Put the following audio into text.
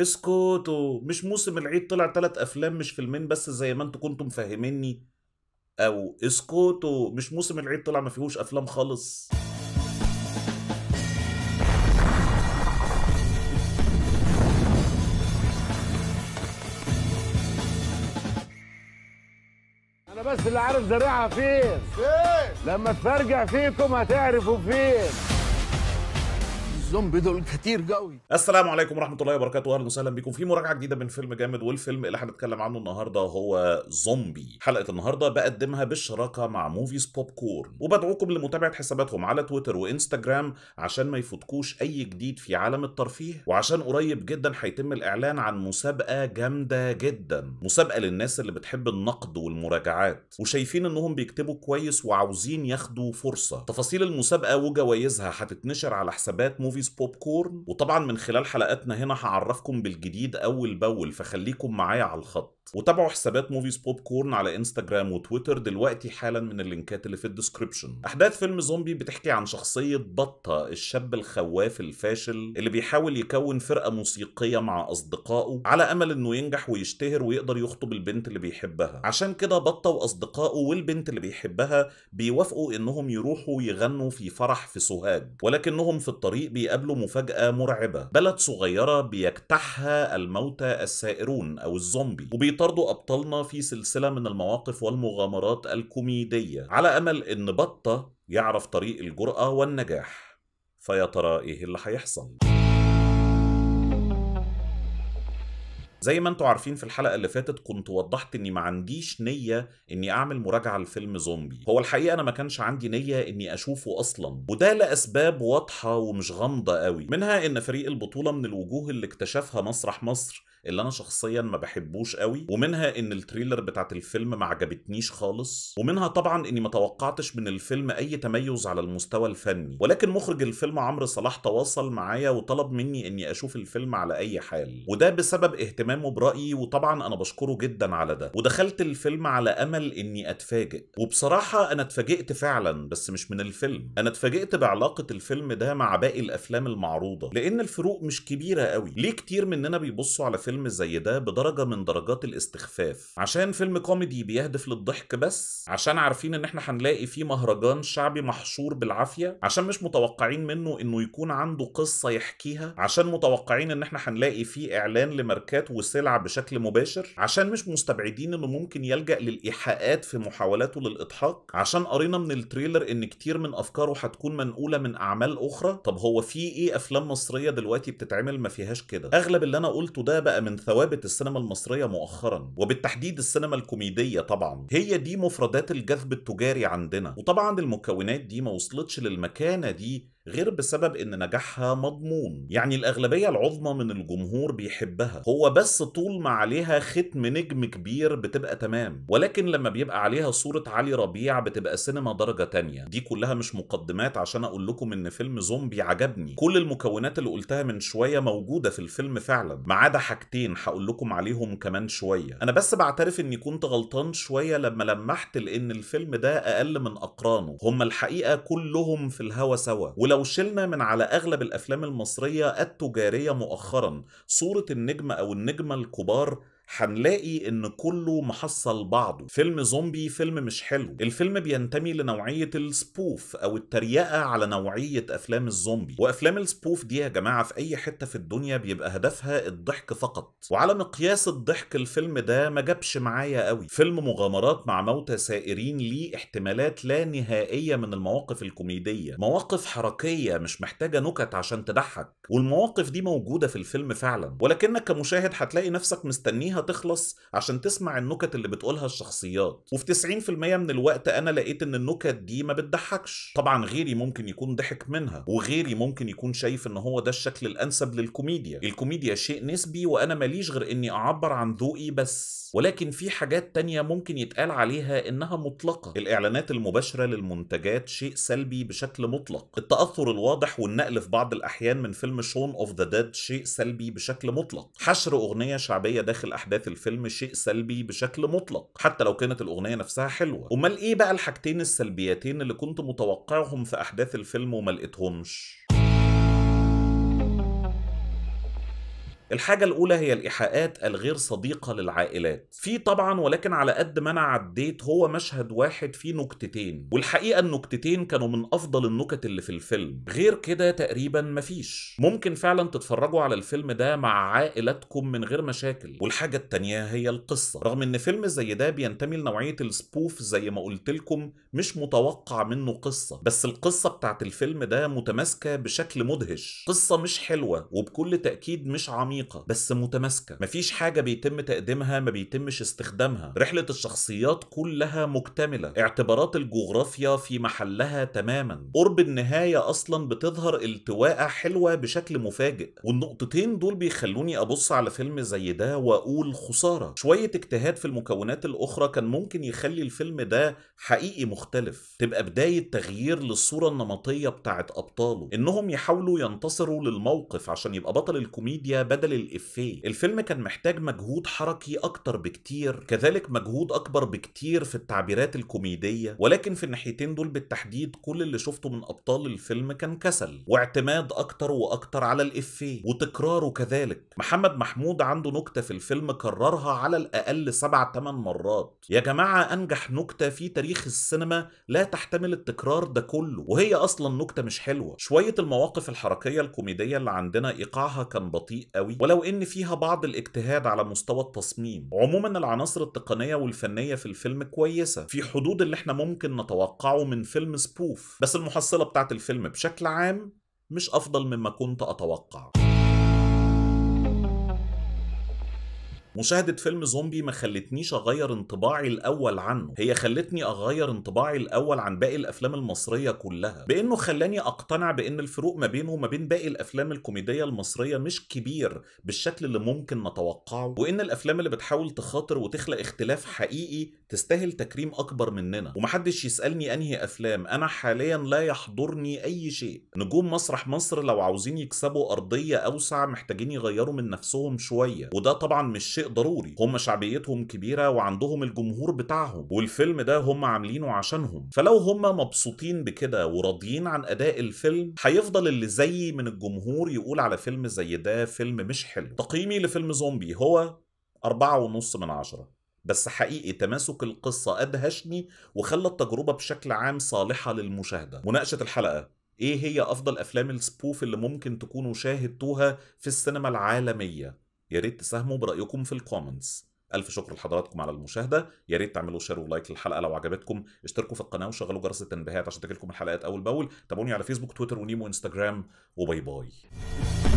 اسكتوا مش موسم العيد طلع ثلاث افلام مش فيلمين بس زي ما انتوا كنتوا مفهميني او اسكتوا مش موسم العيد طلع ما فيهوش افلام خالص انا بس اللي عارف زريعها فين فين لما تفرجع فيكم هتعرفوا فين الزومبي دول كتير قوي السلام عليكم ورحمه الله وبركاته اهلا وسهلا بكم في مراجعه جديده من فيلم جامد والفيلم اللي هنتكلم عنه النهارده هو زومبي حلقه النهارده بقدمها بالشراكه مع موفيز بوب كورن وبدعوكم لمتابعه حساباتهم على تويتر وانستجرام عشان ما يفوتكوش اي جديد في عالم الترفيه وعشان قريب جدا هيتم الاعلان عن مسابقه جامده جدا مسابقه للناس اللي بتحب النقد والمراجعات وشايفين انهم بيكتبوا كويس وعاوزين ياخدوا فرصه تفاصيل المسابقه وجوائزها هتتنشر على حسابات موفيز موفيز بوب كورن وطبعا من خلال حلقاتنا هنا هعرفكم بالجديد اول باول فخليكم معايا على الخط وتابعوا حسابات موفيز بوب كورن على انستجرام وتويتر دلوقتي حالا من اللينكات اللي في الديسكربشن احداث فيلم زومبي بتحكي عن شخصيه بطه الشاب الخواف الفاشل اللي بيحاول يكون فرقه موسيقيه مع اصدقائه على امل انه ينجح ويشتهر ويقدر يخطب البنت اللي بيحبها عشان كده بطه واصدقائه والبنت اللي بيحبها بيوافقوا انهم يروحوا يغنوا في فرح في سوهاج ولكنهم في الطريق بي بيقابله مفاجأة مرعبة بلد صغيرة بيجتاحها الموتى السائرون أو الزومبي وبيطاردوا أبطالنا في سلسلة من المواقف والمغامرات الكوميدية على أمل إن بطة يعرف طريق الجرأة والنجاح فيا ترى إيه اللي هيحصل؟ زي ما انتوا عارفين في الحلقه اللي فاتت كنت وضحت اني ما عنديش نيه اني اعمل مراجعه لفيلم زومبي هو الحقيقه انا ما كانش عندي نيه اني اشوفه اصلا وده لاسباب واضحه ومش غامضه قوي منها ان فريق البطوله من الوجوه اللي اكتشفها مسرح مصر اللي انا شخصيا ما بحبوش قوي ومنها ان التريلر بتاعت الفيلم ما عجبتنيش خالص ومنها طبعا اني ما توقعتش من الفيلم اي تميز على المستوى الفني ولكن مخرج الفيلم عمرو صلاح تواصل معايا وطلب مني اني اشوف الفيلم على اي حال وده بسبب اهتمامه برايي وطبعا انا بشكره جدا على ده ودخلت الفيلم على امل اني اتفاجئ وبصراحه انا اتفاجئت فعلا بس مش من الفيلم انا اتفاجئت بعلاقه الفيلم ده مع باقي الافلام المعروضه لان الفروق مش كبيره قوي ليه كتير مننا بيبصوا على فيلم فيلم زي ده بدرجه من درجات الاستخفاف عشان فيلم كوميدي بيهدف للضحك بس عشان عارفين ان احنا هنلاقي فيه مهرجان شعبي محشور بالعافيه عشان مش متوقعين منه انه يكون عنده قصه يحكيها عشان متوقعين ان احنا هنلاقي فيه اعلان لماركات وسلع بشكل مباشر عشان مش مستبعدين انه ممكن يلجا للايحاءات في محاولاته للاضحاك عشان قرينا من التريلر ان كتير من افكاره هتكون منقوله من اعمال اخرى طب هو في ايه افلام مصريه دلوقتي بتتعمل ما فيهاش كده اغلب اللي انا قلته ده بقى من ثوابت السينما المصرية مؤخرا وبالتحديد السينما الكوميدية طبعا هي دي مفردات الجذب التجاري عندنا وطبعا المكونات دي ما وصلتش للمكانة دي غير بسبب ان نجاحها مضمون يعني الاغلبية العظمى من الجمهور بيحبها هو بس طول ما عليها ختم نجم كبير بتبقى تمام ولكن لما بيبقى عليها صورة علي ربيع بتبقى سينما درجة تانية دي كلها مش مقدمات عشان اقول لكم ان فيلم زومبي عجبني كل المكونات اللي قلتها من شوية موجودة في الفيلم فعلا ما عدا حاجتين هقول لكم عليهم كمان شوية انا بس بعترف اني كنت غلطان شوية لما لمحت لان الفيلم ده اقل من اقرانه هما الحقيقة كلهم في الهوا سوا ولو لو شلنا من على اغلب الافلام المصريه التجاريه مؤخرا صوره النجم او النجمه الكبار هنلاقي ان كله محصل بعضه فيلم زومبي فيلم مش حلو الفيلم بينتمي لنوعية السبوف او التريقة على نوعية افلام الزومبي وافلام السبوف دي يا جماعة في اي حتة في الدنيا بيبقى هدفها الضحك فقط وعلى مقياس الضحك الفيلم ده ما جابش معايا قوي فيلم مغامرات مع موتى سائرين ليه احتمالات لا نهائية من المواقف الكوميدية مواقف حركية مش محتاجة نكت عشان تضحك والمواقف دي موجودة في الفيلم فعلا ولكنك كمشاهد هتلاقي نفسك مستنيها فيها تخلص عشان تسمع النكت اللي بتقولها الشخصيات وفي 90% من الوقت انا لقيت ان النكت دي ما بتضحكش طبعا غيري ممكن يكون ضحك منها وغيري ممكن يكون شايف ان هو ده الشكل الانسب للكوميديا الكوميديا شيء نسبي وانا ماليش غير اني اعبر عن ذوقي بس ولكن في حاجات تانية ممكن يتقال عليها انها مطلقة الاعلانات المباشرة للمنتجات شيء سلبي بشكل مطلق التأثر الواضح والنقل في بعض الاحيان من فيلم شون اوف ذا ديد شيء سلبي بشكل مطلق حشر اغنية شعبية داخل احلام احداث الفيلم شيء سلبي بشكل مطلق حتى لو كانت الاغنيه نفسها حلوه امال ايه بقى الحاجتين السلبيتين اللي كنت متوقعهم في احداث الفيلم وما لقيتهمش الحاجة الأولى هي الإيحاءات الغير صديقة للعائلات في طبعا ولكن على قد ما أنا عديت هو مشهد واحد فيه نكتتين والحقيقة النكتتين كانوا من أفضل النكت اللي في الفيلم غير كده تقريبا مفيش ممكن فعلا تتفرجوا على الفيلم ده مع عائلتكم من غير مشاكل والحاجة التانية هي القصة رغم إن فيلم زي ده بينتمي لنوعية السبوف زي ما قلت لكم مش متوقع منه قصة بس القصة بتاعت الفيلم ده متماسكة بشكل مدهش قصة مش حلوة وبكل تأكيد مش عميقة عميقه بس متماسكه مفيش حاجه بيتم تقديمها ما بيتمش استخدامها رحله الشخصيات كلها مكتمله اعتبارات الجغرافيا في محلها تماما قرب النهايه اصلا بتظهر التواءه حلوه بشكل مفاجئ والنقطتين دول بيخلوني ابص على فيلم زي ده واقول خساره شويه اجتهاد في المكونات الاخرى كان ممكن يخلي الفيلم ده حقيقي مختلف تبقى بدايه تغيير للصوره النمطيه بتاعت ابطاله انهم يحاولوا ينتصروا للموقف عشان يبقى بطل الكوميديا بدل بدل الإفيه الفيلم كان محتاج مجهود حركي أكتر بكتير كذلك مجهود أكبر بكتير في التعبيرات الكوميدية ولكن في الناحيتين دول بالتحديد كل اللي شفته من أبطال الفيلم كان كسل واعتماد أكتر وأكتر على الإفيه وتكراره كذلك محمد محمود عنده نكتة في الفيلم كررها على الأقل 7 8 مرات يا جماعة أنجح نكتة في تاريخ السينما لا تحتمل التكرار ده كله وهي أصلا نكتة مش حلوة شوية المواقف الحركية الكوميدية اللي عندنا إيقاعها كان بطيء قوي ولو ان فيها بعض الاجتهاد على مستوى التصميم عموما العناصر التقنيه والفنيه في الفيلم كويسه في حدود اللي احنا ممكن نتوقعه من فيلم سبوف بس المحصله بتاعت الفيلم بشكل عام مش افضل مما كنت اتوقع مشاهدة فيلم زومبي ما خلتنيش أغير انطباعي الأول عنه هي خلتني أغير انطباعي الأول عن باقي الأفلام المصرية كلها بأنه خلاني أقتنع بأن الفروق ما بينه وما بين باقي الأفلام الكوميدية المصرية مش كبير بالشكل اللي ممكن نتوقعه وإن الأفلام اللي بتحاول تخاطر وتخلق اختلاف حقيقي تستاهل تكريم أكبر مننا ومحدش يسألني أنهي أفلام أنا حاليا لا يحضرني أي شيء نجوم مسرح مصر لو عاوزين يكسبوا أرضية أوسع محتاجين يغيروا من نفسهم شوية وده طبعا مش شيء ضروري هم شعبيتهم كبيرة وعندهم الجمهور بتاعهم والفيلم ده هم عاملينه عشانهم فلو هم مبسوطين بكده وراضيين عن أداء الفيلم هيفضل اللي زي من الجمهور يقول على فيلم زي ده فيلم مش حلو تقييمي لفيلم زومبي هو أربعة ونص من عشرة بس حقيقي تماسك القصة أدهشني وخلى التجربة بشكل عام صالحة للمشاهدة مناقشة الحلقة ايه هي افضل افلام السبوف اللي ممكن تكونوا شاهدتوها في السينما العالميه ياريت تساهموا برايكم في الكومنتس الف شكر لحضراتكم على المشاهده ياريت تعملوا شير ولايك للحلقه لو عجبتكم اشتركوا في القناه وشغلوا جرس التنبيهات عشان تجيلكم الحلقات اول باول تابعوني على فيسبوك تويتر ونيمو انستجرام وباي باي